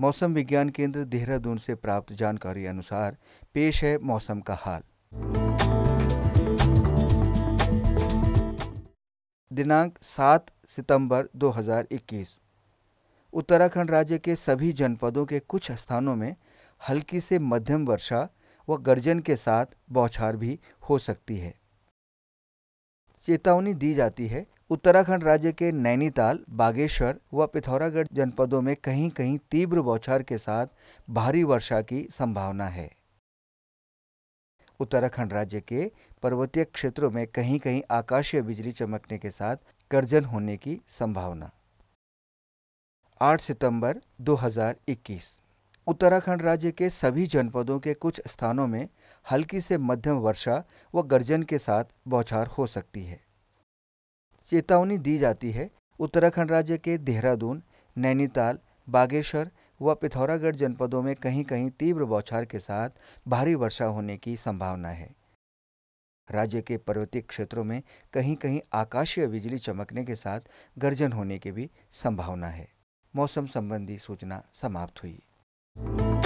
मौसम विज्ञान केंद्र देहरादून से प्राप्त जानकारी अनुसार पेश है मौसम का हाल दिनांक 7 सितंबर 2021 उत्तराखंड राज्य के सभी जनपदों के कुछ स्थानों में हल्की से मध्यम वर्षा व गर्जन के साथ बौछार भी हो सकती है चेतावनी दी जाती है उत्तराखंड राज्य के नैनीताल बागेश्वर व पिथौरागढ़ जनपदों में कहीं कहीं तीव्र बौछार के साथ भारी वर्षा की संभावना है उत्तराखंड राज्य के पर्वतीय क्षेत्रों में कहीं कहीं आकाशीय बिजली चमकने के साथ गर्जन होने की संभावना 8 सितंबर 2021 उत्तराखंड राज्य के सभी जनपदों के कुछ स्थानों में हल्की से मध्यम वर्षा व गर्जन के साथ बौछार हो सकती है चेतावनी दी जाती है उत्तराखंड राज्य के देहरादून नैनीताल बागेश्वर व पिथौरागढ़ जनपदों में कहीं कहीं तीव्र बौछार के साथ भारी वर्षा होने की संभावना है राज्य के पर्वतीय क्षेत्रों में कहीं कहीं आकाशीय बिजली चमकने के साथ गर्जन होने की भी संभावना है मौसम संबंधी सूचना समाप्त हुई you